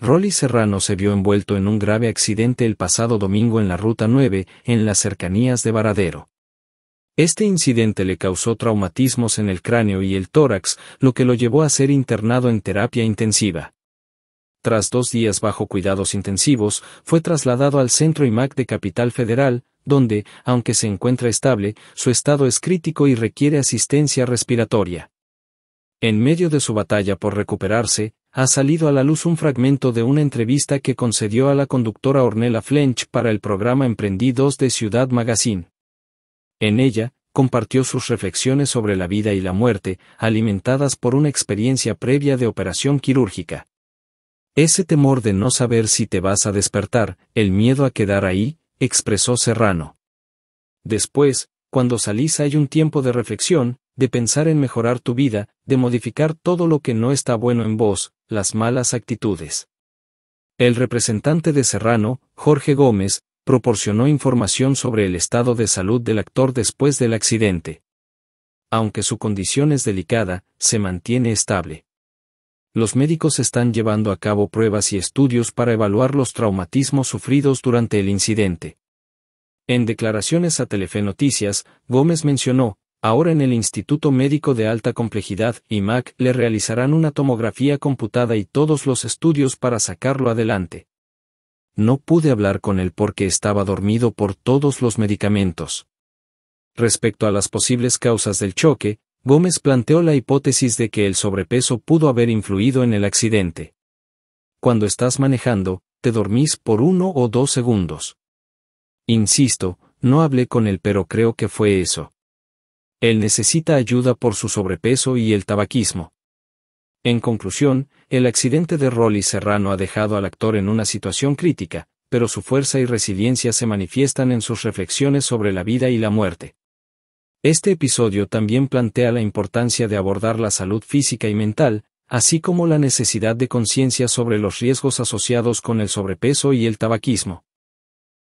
Rolly Serrano se vio envuelto en un grave accidente el pasado domingo en la Ruta 9, en las cercanías de Varadero. Este incidente le causó traumatismos en el cráneo y el tórax, lo que lo llevó a ser internado en terapia intensiva. Tras dos días bajo cuidados intensivos, fue trasladado al centro IMAC de Capital Federal, donde, aunque se encuentra estable, su estado es crítico y requiere asistencia respiratoria. En medio de su batalla por recuperarse, ha salido a la luz un fragmento de una entrevista que concedió a la conductora Ornella Flench para el programa 2 de Ciudad Magazine. En ella, compartió sus reflexiones sobre la vida y la muerte, alimentadas por una experiencia previa de operación quirúrgica. Ese temor de no saber si te vas a despertar, el miedo a quedar ahí, expresó Serrano. Después, cuando salís hay un tiempo de reflexión, de pensar en mejorar tu vida, de modificar todo lo que no está bueno en vos, las malas actitudes. El representante de Serrano, Jorge Gómez, proporcionó información sobre el estado de salud del actor después del accidente. Aunque su condición es delicada, se mantiene estable. Los médicos están llevando a cabo pruebas y estudios para evaluar los traumatismos sufridos durante el incidente. En declaraciones a Telefe Noticias, Gómez mencionó, Ahora en el Instituto Médico de Alta Complejidad, y MAC le realizarán una tomografía computada y todos los estudios para sacarlo adelante. No pude hablar con él porque estaba dormido por todos los medicamentos. Respecto a las posibles causas del choque, Gómez planteó la hipótesis de que el sobrepeso pudo haber influido en el accidente. Cuando estás manejando, te dormís por uno o dos segundos. Insisto, no hablé con él pero creo que fue eso. Él necesita ayuda por su sobrepeso y el tabaquismo. En conclusión, el accidente de Rolly Serrano ha dejado al actor en una situación crítica, pero su fuerza y resiliencia se manifiestan en sus reflexiones sobre la vida y la muerte. Este episodio también plantea la importancia de abordar la salud física y mental, así como la necesidad de conciencia sobre los riesgos asociados con el sobrepeso y el tabaquismo.